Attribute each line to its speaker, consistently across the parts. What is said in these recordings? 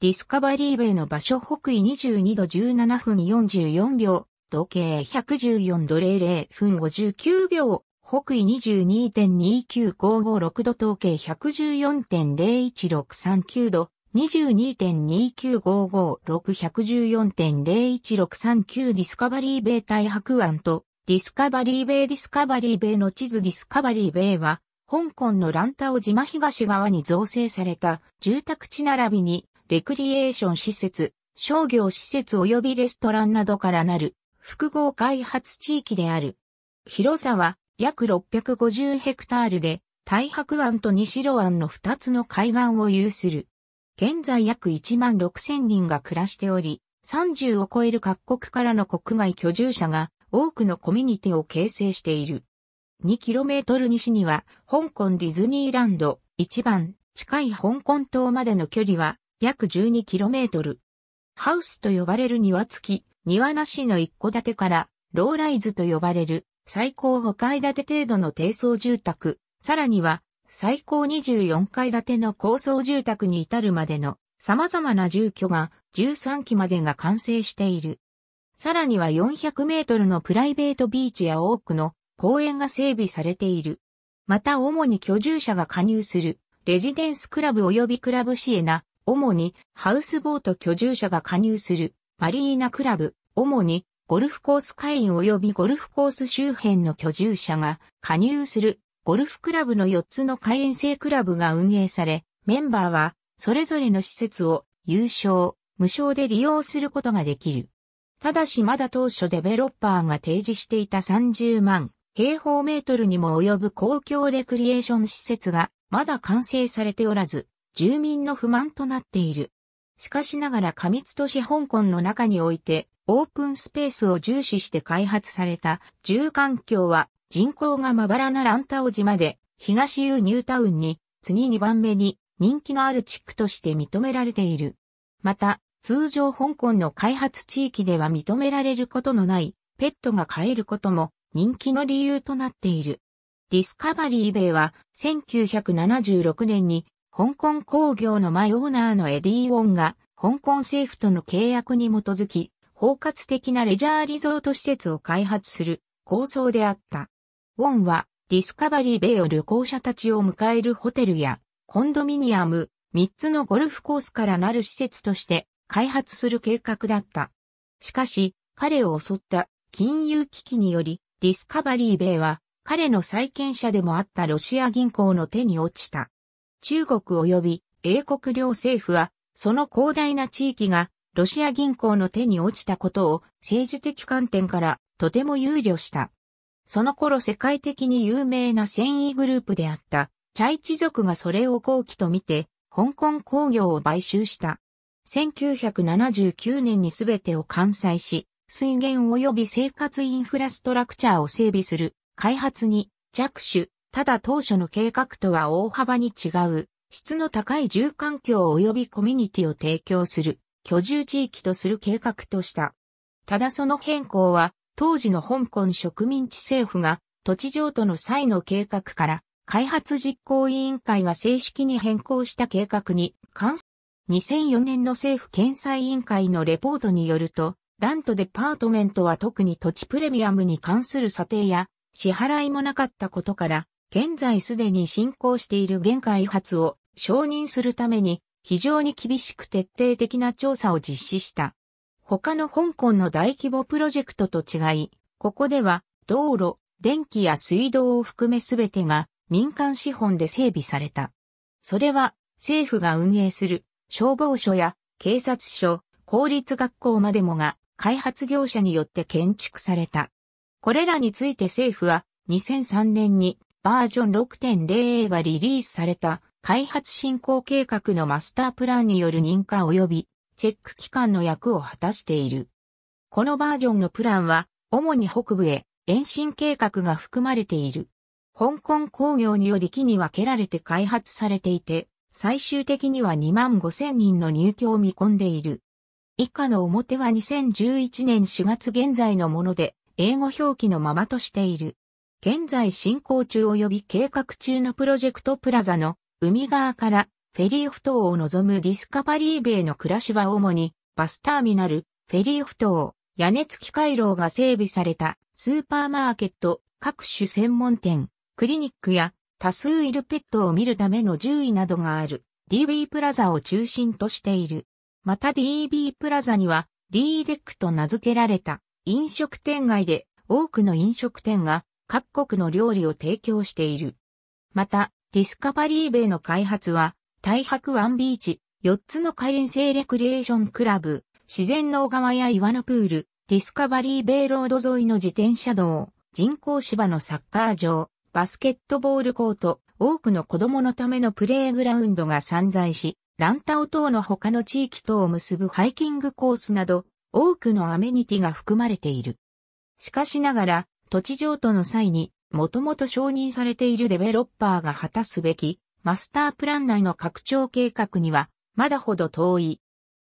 Speaker 1: ディスカバリーベイの場所北緯22度17分44秒、時計114度00分59秒、北緯22.29556度統計114.01639度、22.2955614.01639ディスカバリーベイ大白湾とディスカバリーベイディスカバリーベイの地図ディスカバリーベイは香港のランタオ島東側に造成された住宅地並びにレクリエーション施設、商業施設及びレストランなどからなる複合開発地域である。広さは約650ヘクタールで、大白湾と西路湾の2つの海岸を有する。現在約1万6000人が暮らしており、30を超える各国からの国外居住者が多くのコミュニティを形成している。2km 西には香港ディズニーランド一番近い香港島までの距離は約 12km。ハウスと呼ばれる庭付き、庭なしの一戸建てから、ローライズと呼ばれる最高5階建て程度の低層住宅、さらには最高24階建ての高層住宅に至るまでの様々な住居が13基までが完成している。さらには400メートルのプライベートビーチや多くの公園が整備されている。また主に居住者が加入するレジデンスクラブ及びクラブシエナ、主にハウスボート居住者が加入するマリーナクラブ、主にゴルフコース会員及びゴルフコース周辺の居住者が加入するゴルフクラブの4つの会員制クラブが運営され、メンバーはそれぞれの施設を有償、無償で利用することができる。ただしまだ当初デベロッパーが提示していた30万平方メートルにも及ぶ公共レクリエーション施設がまだ完成されておらず、住民の不満となっている。しかしながら過密都市香港の中において、オープンスペースを重視して開発された住環境は人口がまばらなランタオ島で東ユーニュータウンに次2番目に人気のある地区として認められている。また、通常香港の開発地域では認められることのないペットが飼えることも人気の理由となっている。ディスカバリーベイは1976年に香港工業の前オーナーのエディ・ウォンが、香港政府との契約に基づき、包括的なレジャーリゾート施設を開発する構想であった。ウォンは、ディスカバリーベイを旅行者たちを迎えるホテルや、コンドミニアム、3つのゴルフコースからなる施設として開発する計画だった。しかし、彼を襲った金融危機により、ディスカバリーベイは彼の債権者でもあったロシア銀行の手に落ちた。中国及び英国両政府は、その広大な地域がロシア銀行の手に落ちたことを政治的観点からとても憂慮した。その頃世界的に有名な繊維グループであったチャイチ族がそれを後期と見て、香港工業を買収した。1979年に全てを完済し、水源及び生活インフラストラクチャーを整備する開発に着手、ただ当初の計画とは大幅に違う、質の高い住環境及びコミュニティを提供する、居住地域とする計画とした。ただその変更は、当時の香港植民地政府が土地譲渡の際の計画から開発実行委員会が正式に変更した計画に関す2004年の政府検査委員会のレポートによると、ラントデパートメントは特に土地プレミアムに関する査定や支払いもなかったことから、現在すでに進行している限開発を承認するために非常に厳しく徹底的な調査を実施した。他の香港の大規模プロジェクトと違い、ここでは道路、電気や水道を含めすべてが民間資本で整備された。それは政府が運営する消防署や警察署、公立学校までもが開発業者によって建築された。これらについて政府は2003年にバージョン6.0 a がリリースされた開発進行計画のマスタープランによる認可及びチェック機関の役を果たしている。このバージョンのプランは主に北部へ延伸計画が含まれている。香港工業により機に分けられて開発されていて、最終的には2万5千人の入居を見込んでいる。以下の表は2011年4月現在のもので、英語表記のままとしている。現在進行中及び計画中のプロジェクトプラザの海側からフェリーフ島を望むディスカバリーベイの暮らしは主にバスターミナル、フェリーフ島、屋根付き回廊が整備されたスーパーマーケット、各種専門店、クリニックや多数いるペットを見るための獣医などがある DB プラザを中心としている。また DB プラザには D デックと名付けられた飲食店街で多くの飲食店が各国の料理を提供している。また、ディスカバリーベイの開発は、大白湾ビーチ、4つの海遠征レクリエーションクラブ、自然の小川や岩のプール、ディスカバリーベイロード沿いの自転車道、人工芝のサッカー場、バスケットボールコート、多くの子供のためのプレーグラウンドが散在し、ランタオ等の他の地域とを結ぶハイキングコースなど、多くのアメニティが含まれている。しかしながら、土地譲渡の際に、もともと承認されているデベロッパーが果たすべき、マスタープラン内の拡張計画には、まだほど遠い。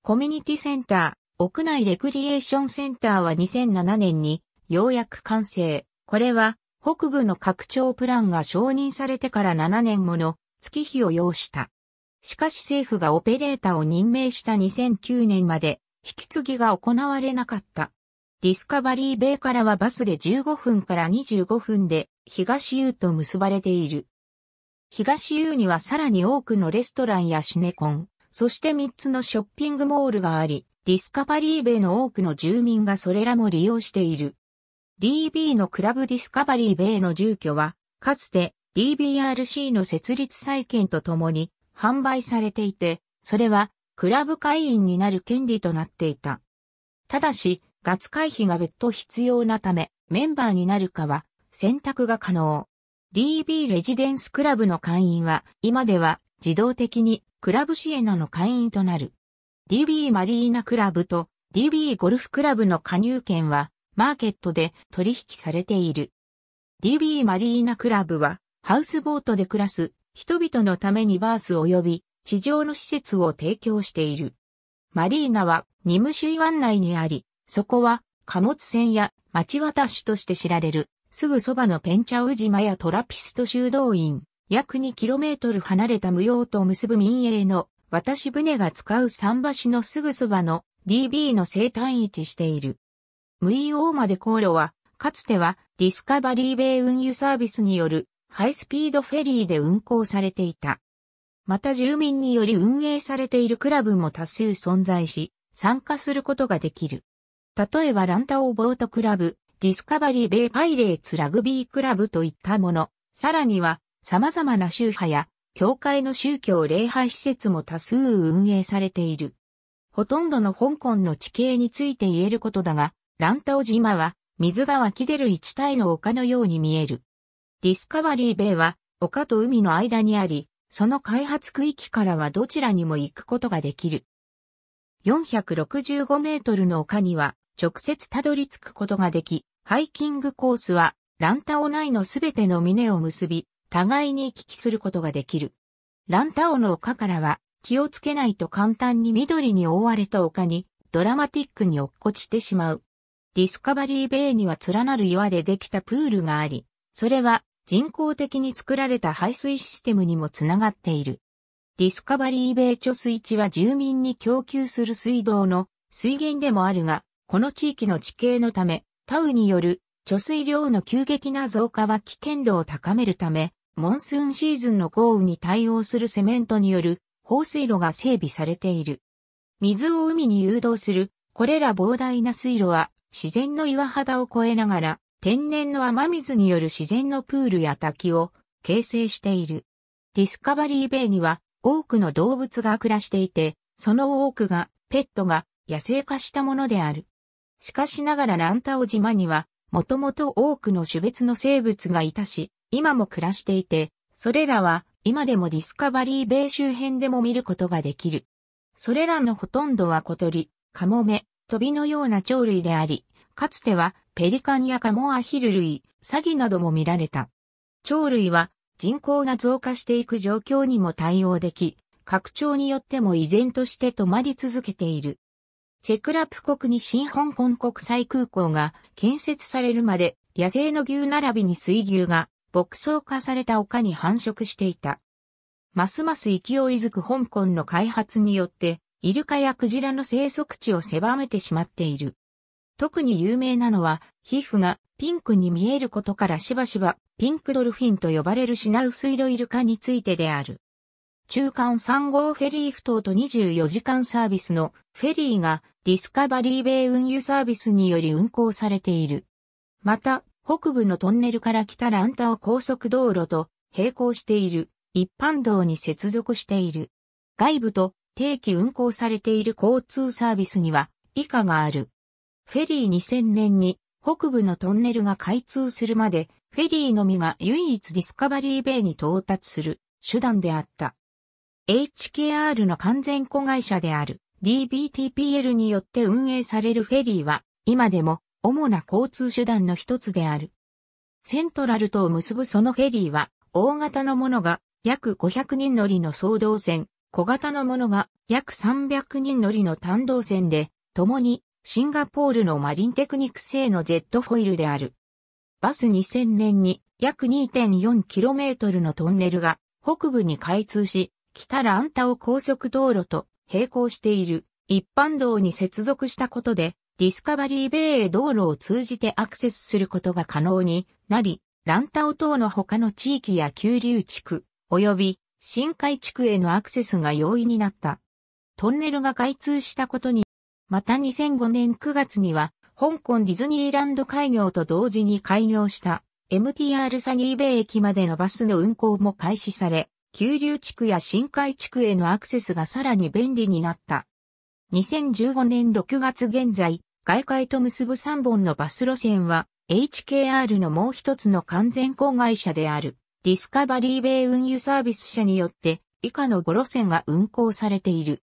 Speaker 1: コミュニティセンター、屋内レクリエーションセンターは2007年に、ようやく完成。これは、北部の拡張プランが承認されてから7年もの月日を要した。しかし政府がオペレーターを任命した2009年まで、引き継ぎが行われなかった。ディスカバリーベイからはバスで15分から25分で東 U と結ばれている。東 U にはさらに多くのレストランやシネコン、そして3つのショッピングモールがあり、ディスカバリーベイの多くの住民がそれらも利用している。DB のクラブディスカバリーベイの住居は、かつて DBRC の設立再建とともに販売されていて、それはクラブ会員になる権利となっていた。ただし、ツ会費が別途必要なため、メンバーになるかは選択が可能。DB レジデンスクラブの会員は、今では自動的にクラブシエナの会員となる。DB マリーナクラブと DB ゴルフクラブの加入権は、マーケットで取引されている。DB マリーナクラブは、ハウスボートで暮らす人々のためにバース及び地上の施設を提供している。マリーナはニムシュイ湾内にあり、そこは貨物船や町渡しとして知られる、すぐそばのペンチャウ島やトラピスト修道院、約 2km 離れた無用と結ぶ民営の渡し船が使う桟橋のすぐそばの DB の生誕位置している。無意大まで航路は、かつてはディスカバリー米運輸サービスによるハイスピードフェリーで運行されていた。また住民により運営されているクラブも多数存在し、参加することができる。例えばランタオーボートクラブ、ディスカバリーベイパイレーツラグビークラブといったもの、さらには様々な宗派や教会の宗教礼拝施設も多数運営されている。ほとんどの香港の地形について言えることだが、ランタオ島は水が湧き出る一体の丘のように見える。ディスカバリーベイは丘と海の間にあり、その開発区域からはどちらにも行くことができる。465メートルの丘には直接たどり着くことができ、ハイキングコースはランタオ内のすべての峰を結び、互いに行き来することができる。ランタオの丘からは気をつけないと簡単に緑に覆われた丘にドラマティックに落っこちてしまう。ディスカバリーベイには連なる岩でできたプールがあり、それは人工的に作られた排水システムにもつながっている。ディスカバリーベイ貯水池は住民に供給する水道の水源でもあるが、この地域の地形のため、タウによる貯水量の急激な増加は危険度を高めるため、モンスーンシーズンの豪雨に対応するセメントによる放水路が整備されている。水を海に誘導する、これら膨大な水路は自然の岩肌を越えながら、天然の雨水による自然のプールや滝を形成している。ディスカバリーベイには多くの動物が暮らしていて、その多くがペットが野生化したものである。しかしながらランタオ島には、もともと多くの種別の生物がいたし、今も暮らしていて、それらは今でもディスカバリーベイ周辺でも見ることができる。それらのほとんどは小鳥、カモメ、トビのような鳥類であり、かつてはペリカンやカモアヒル類、サギなども見られた。鳥類は人口が増加していく状況にも対応でき、拡張によっても依然として止まり続けている。チェクラプ国に新香港国際空港が建設されるまで野生の牛並びに水牛が牧草化された丘に繁殖していた。ますます勢いづく香港の開発によってイルカやクジラの生息地を狭めてしまっている。特に有名なのは皮膚がピンクに見えることからしばしばピンクドルフィンと呼ばれる品薄色イルカについてである。中間3号フェリーフ島と24時間サービスのフェリーがディスカバリーベイ運輸サービスにより運行されている。また、北部のトンネルから北ランタを高速道路と並行している一般道に接続している。外部と定期運行されている交通サービスには以下がある。フェリー2000年に北部のトンネルが開通するまでフェリーのみが唯一ディスカバリーベイに到達する手段であった。HKR の完全子会社である。DBTPL によって運営されるフェリーは、今でも主な交通手段の一つである。セントラルとを結ぶそのフェリーは、大型のものが約500人乗りの総動線、小型のものが約300人乗りの単動線で、共にシンガポールのマリンテクニック製のジェットフォイルである。バス2000年に約 2.4km のトンネルが北部に開通し、北ランタを高速道路と並行している一般道に接続したことで、ディスカバリーベイへ道路を通じてアクセスすることが可能になり、ランタオ島の他の地域や急流地区、及び深海地区へのアクセスが容易になった。トンネルが開通したことに、また2005年9月には、香港ディズニーランド開業と同時に開業した MTR サニーベイ駅までのバスの運行も開始され、急流地区や深海地区へのアクセスがさらに便利になった。2015年6月現在、外海と結ぶ3本のバス路線は、HKR のもう一つの完全子会社である、ディスカバリーベイ運輸サービス社によって、以下の5路線が運行されている。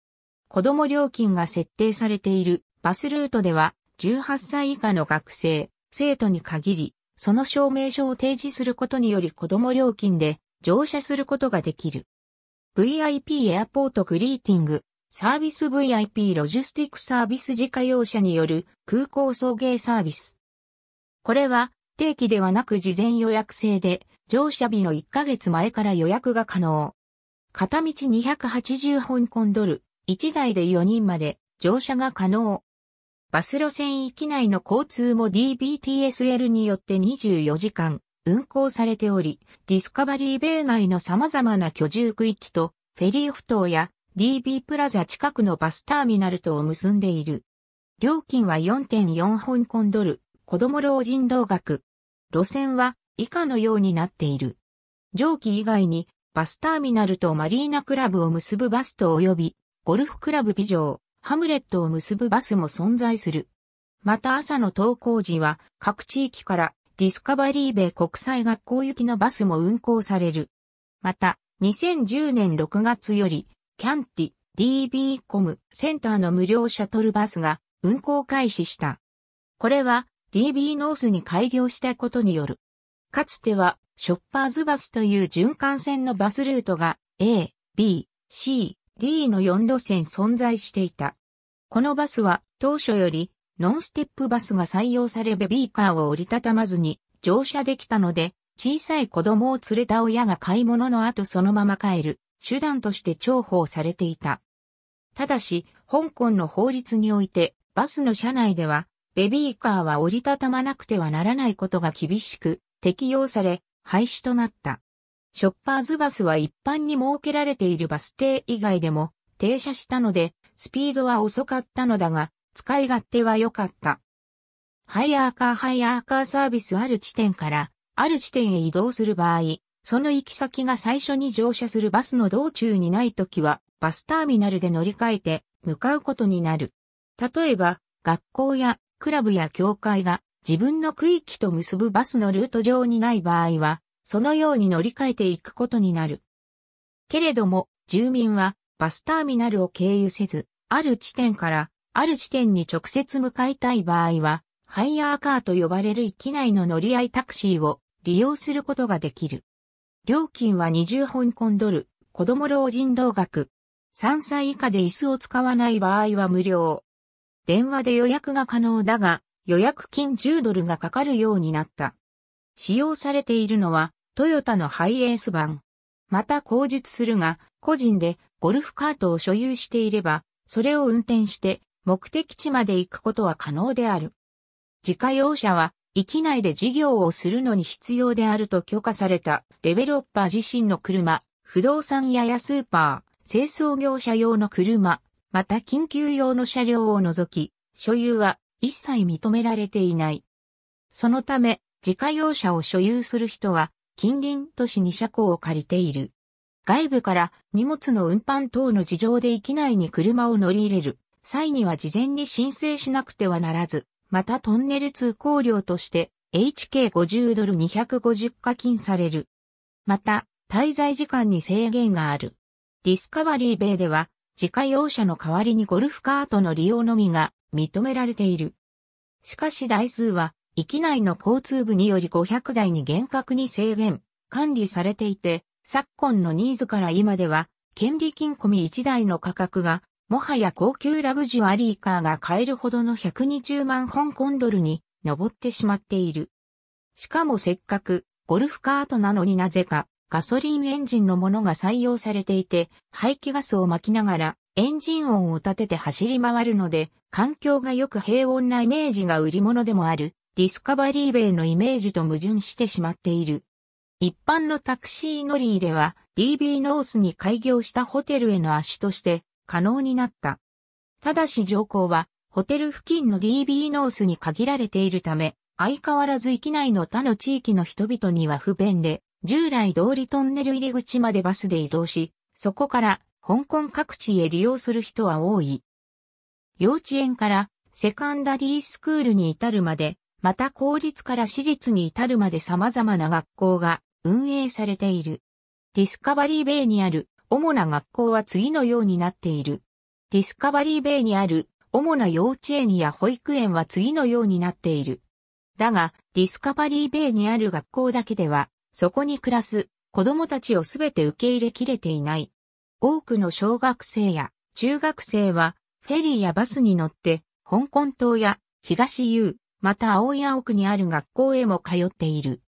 Speaker 1: 子供料金が設定されているバスルートでは、18歳以下の学生、生徒に限り、その証明書を提示することにより子供料金で乗車することができる。VIP エアポートグリーティング、サービス VIP ロジスティックサービス自家用車による空港送迎サービス。これは定期ではなく事前予約制で乗車日の1ヶ月前から予約が可能。片道280香港ドル、1台で4人まで乗車が可能。バス路線域内の交通も DBTSL によって24時間運行されており、ディスカバリー米内の様々な居住区域と、フェリーフ頭や DB プラザ近くのバスターミナルとを結んでいる。料金は4.4香港ドル、子供老人同額。路線は以下のようになっている。上記以外に、バスターミナルとマリーナクラブを結ぶバスと及び、ゴルフクラブビジョー、ハムレットを結ぶバスも存在する。また朝の登校時は、各地域からディスカバリーベイ国際学校行きのバスも運行される。また、2010年6月より、キャンティ、DB コムセンターの無料シャトルバスが運行開始した。これは DB ノースに開業したことによる。かつてはショッパーズバスという循環線のバスルートが A、B、C、D の4路線存在していた。このバスは当初よりノンステップバスが採用されベビーカーを折りたたまずに乗車できたので、小さい子供を連れた親が買い物の後そのまま帰る手段として重宝されていた。ただし、香港の法律において、バスの車内では、ベビーカーは折りたたまなくてはならないことが厳しく適用され、廃止となった。ショッパーズバスは一般に設けられているバス停以外でも停車したので、スピードは遅かったのだが、使い勝手は良かった。ハイヤーカーハイヤーカーサービスある地点から、ある地点へ移動する場合、その行き先が最初に乗車するバスの道中にないときは、バスターミナルで乗り換えて向かうことになる。例えば、学校やクラブや教会が自分の区域と結ぶバスのルート上にない場合は、そのように乗り換えていくことになる。けれども、住民はバスターミナルを経由せず、ある地点からある地点に直接向かいたい場合は、ハイヤーカーと呼ばれる域内の乗り合いタクシーを利用することができる。料金は20香港ドル、子供老人同額。3歳以下で椅子を使わない場合は無料。電話で予約が可能だが、予約金10ドルがかかるようになった。使用されているのは、トヨタのハイエース版。また口述するが、個人でゴルフカートを所有していれば、それを運転して目的地まで行くことは可能である。自家用車は、域内で事業をするのに必要であると許可されたデベロッパー自身の車、不動産屋やスーパー、清掃業者用の車、また緊急用の車両を除き、所有は一切認められていない。そのため、自家用車を所有する人は、近隣都市に車庫を借りている。外部から荷物の運搬等の事情で域内に車を乗り入れる際には事前に申請しなくてはならず、またトンネル通行料として HK50 ドル250課金される。また、滞在時間に制限がある。ディスカバリー米では、自家用車の代わりにゴルフカートの利用のみが認められている。しかし台数は、域内の交通部により500台に厳格に制限、管理されていて、昨今のニーズから今では、権利金込み1台の価格がもはや高級ラグジュアリーカーが買えるほどの120万香港ドルに上ってしまっている。しかもせっかくゴルフカートなのになぜかガソリンエンジンのものが採用されていて排気ガスを巻きながらエンジン音を立てて走り回るので環境がよく平穏なイメージが売り物でもあるディスカバリーベイのイメージと矛盾してしまっている。一般のタクシー乗り入れは DB ノースに開業したホテルへの足として可能になった。ただし条項は、ホテル付近の DB ノースに限られているため、相変わらず域内の他の地域の人々には不便で、従来通りトンネル入り口までバスで移動し、そこから香港各地へ利用する人は多い。幼稚園からセカンダリースクールに至るまで、また公立から私立に至るまで様々な学校が運営されている。ディスカバリーベイにある主な学校は次のようになっている。ディスカバリーベイにある主な幼稚園や保育園は次のようになっている。だが、ディスカバリーベイにある学校だけでは、そこに暮らす子供たちをすべて受け入れきれていない。多くの小学生や中学生は、フェリーやバスに乗って、香港島や東遊、また青い青くにある学校へも通っている。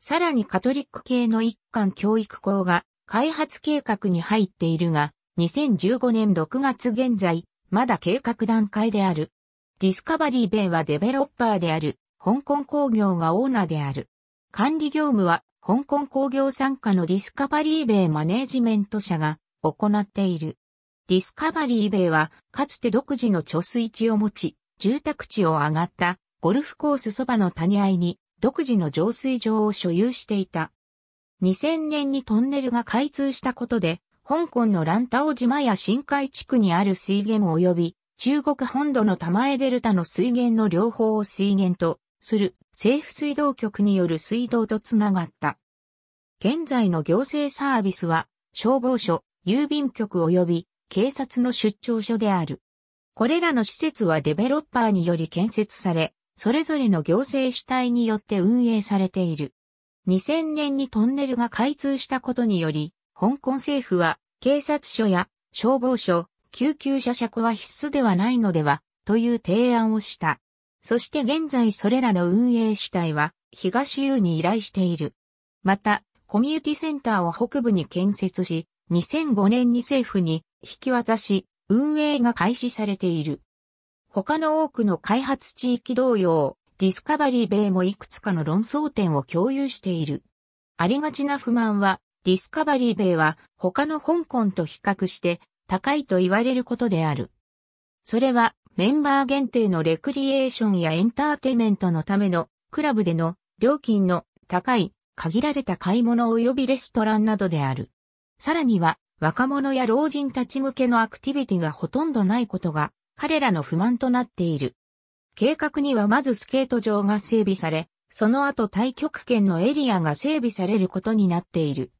Speaker 1: さらにカトリック系の一貫教育校が開発計画に入っているが、2015年6月現在、まだ計画段階である。ディスカバリーベイはデベロッパーである、香港工業がオーナーである。管理業務は、香港工業参加のディスカバリーベイマネージメント社が行っている。ディスカバリーベイは、かつて独自の貯水池を持ち、住宅地を上がった、ゴルフコースそばの谷合に、独自の浄水場を所有していた。2000年にトンネルが開通したことで、香港のタ太島や深海地区にある水源及び、中国本土の玉江デルタの水源の両方を水源とする政府水道局による水道とつながった。現在の行政サービスは、消防署、郵便局及び警察の出張所である。これらの施設はデベロッパーにより建設され、それぞれの行政主体によって運営されている。2000年にトンネルが開通したことにより、香港政府は警察署や消防署、救急車車庫は必須ではないのではという提案をした。そして現在それらの運営主体は東優に依頼している。また、コミュニティセンターを北部に建設し、2005年に政府に引き渡し、運営が開始されている。他の多くの開発地域同様、ディスカバリー米もいくつかの論争点を共有している。ありがちな不満は、ディスカバリー米は他の香港と比較して高いと言われることである。それはメンバー限定のレクリエーションやエンターテイメントのためのクラブでの料金の高い限られた買い物及びレストランなどである。さらには若者や老人たち向けのアクティビティがほとんどないことが彼らの不満となっている。計画にはまずスケート場が整備され、その後対極圏のエリアが整備されることになっている。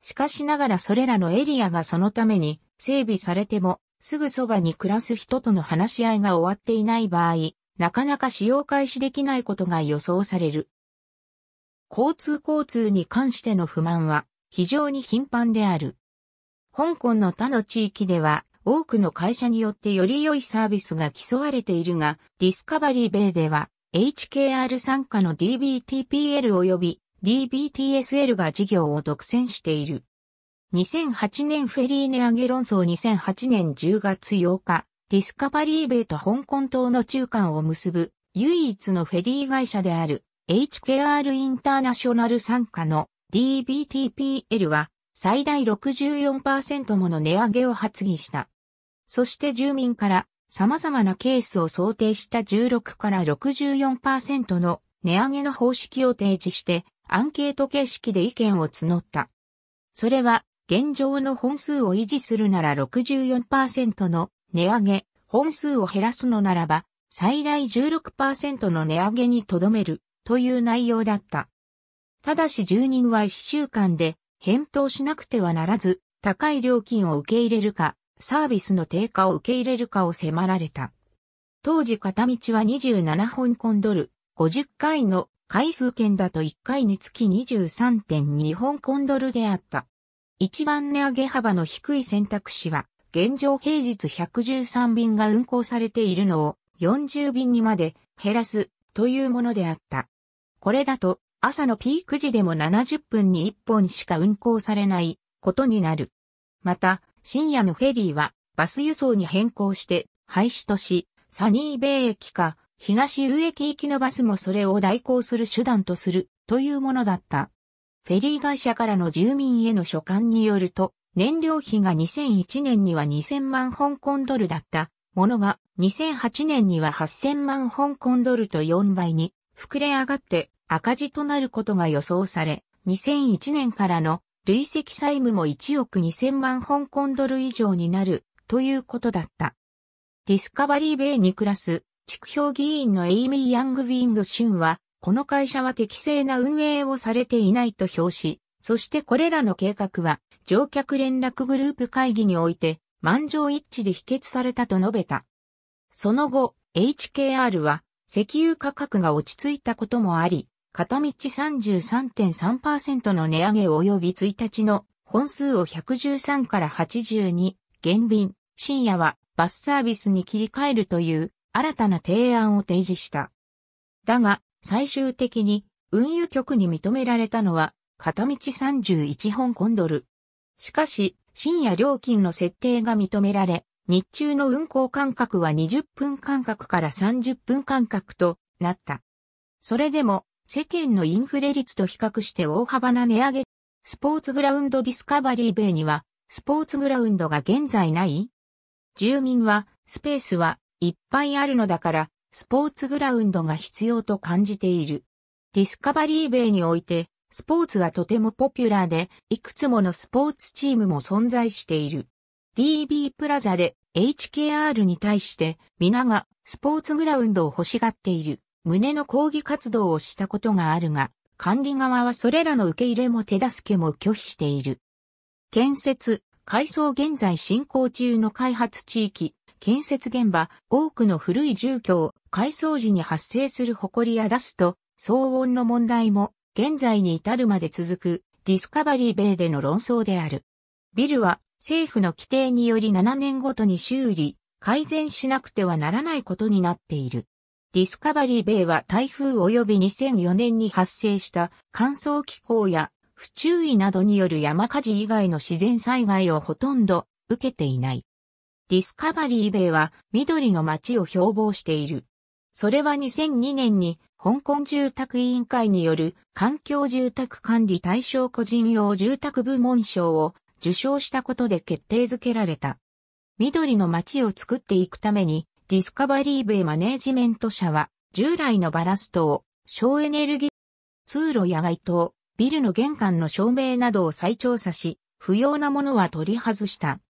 Speaker 1: しかしながらそれらのエリアがそのために整備されても、すぐそばに暮らす人との話し合いが終わっていない場合、なかなか使用開始できないことが予想される。交通交通に関しての不満は非常に頻繁である。香港の他の地域では多くの会社によってより良いサービスが競われているが、ディスカバリーベイでは、HKR 参加の DBTPL 及び DBTSL が事業を独占している。2008年フェリー値上げ論争2008年10月8日、ディスカバリーベイと香港島の中間を結ぶ唯一のフェリー会社である HKR インターナショナル参加の DBTPL は最大64%もの値上げを発議した。そして住民から様々なケースを想定した16から64%の値上げの方式を提示してアンケート形式で意見を募った。それは現状の本数を維持するなら64%の値上げ、本数を減らすのならば最大16%の値上げにとどめるという内容だった。ただし住人は1週間で返答しなくてはならず高い料金を受け入れるかサービスの低下を受け入れるかを迫られた。当時片道は27コンドル、50回の回数券だと1回につき23.2コンドルであった。一番値上げ幅の低い選択肢は、現状平日113便が運行されているのを40便にまで減らすというものであった。これだと朝のピーク時でも70分に1本しか運行されないことになる。また、深夜のフェリーはバス輸送に変更して廃止とし、サニーベイ駅か東上駅行きのバスもそれを代行する手段とするというものだった。フェリー会社からの住民への所管によると、燃料費が2001年には2000万香港ドルだったものが2008年には8000万香港ドルと4倍に膨れ上がって赤字となることが予想され、2001年からの累積債務も1億2000万香港ドル以上になるということだった。ディスカバリー米に暮らす地区評議員のエイミー・ヤング・ウィング・シュンは、この会社は適正な運営をされていないと表し、そしてこれらの計画は乗客連絡グループ会議において満場一致で否決されたと述べた。その後、HKR は石油価格が落ち着いたこともあり、片道33.3%の値上げ及び1日の本数を113から82、減便、深夜はバスサービスに切り替えるという新たな提案を提示した。だが、最終的に運輸局に認められたのは片道31コンドル。しかし、深夜料金の設定が認められ、日中の運行間隔は20分間隔から30分間隔となった。それでも世間のインフレ率と比較して大幅な値上げ。スポーツグラウンドディスカバリーベイには、スポーツグラウンドが現在ない住民は、スペースはいっぱいあるのだから、スポーツグラウンドが必要と感じている。ディスカバリーベイにおいて、スポーツはとてもポピュラーで、いくつものスポーツチームも存在している。DB プラザで HKR に対して、皆がスポーツグラウンドを欲しがっている。胸の抗議活動をしたことがあるが、管理側はそれらの受け入れも手助けも拒否している。建設、改装現在進行中の開発地域、建設現場、多くの古い住居を改装時に発生する埃やダスト、騒音の問題も、現在に至るまで続く、ディスカバリー米での論争である。ビルは、政府の規定により7年ごとに修理、改善しなくてはならないことになっている。ディスカバリー米は台風及び2004年に発生した乾燥気候や不注意などによる山火事以外の自然災害をほとんど受けていない。ディスカバリー米は緑の街を標榜している。それは2002年に香港住宅委員会による環境住宅管理対象個人用住宅部門賞を受賞したことで決定づけられた。緑の街を作っていくためにディスカバリーベイマネージメント社は、従来のバラストを、省エネルギー、通路や街灯、ビルの玄関の照明などを再調査し、不要なものは取り外した。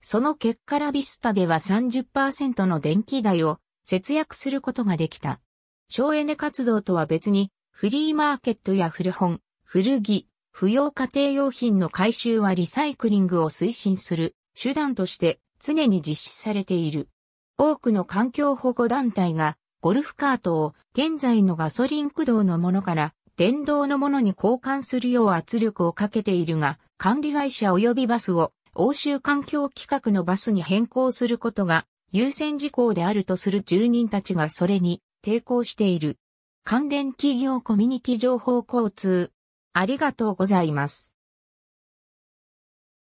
Speaker 1: その結果ラビスタでは30%の電気代を節約することができた。省エネ活動とは別に、フリーマーケットや古本、古着、不要家庭用品の回収はリサイクリングを推進する手段として常に実施されている。多くの環境保護団体が、ゴルフカートを現在のガソリン駆動のものから電動のものに交換するよう圧力をかけているが、管理会社及びバスを欧州環境規格のバスに変更することが優先事項であるとする住人たちがそれに抵抗している。関連企業コミュニティ情報交通。ありがとうございます。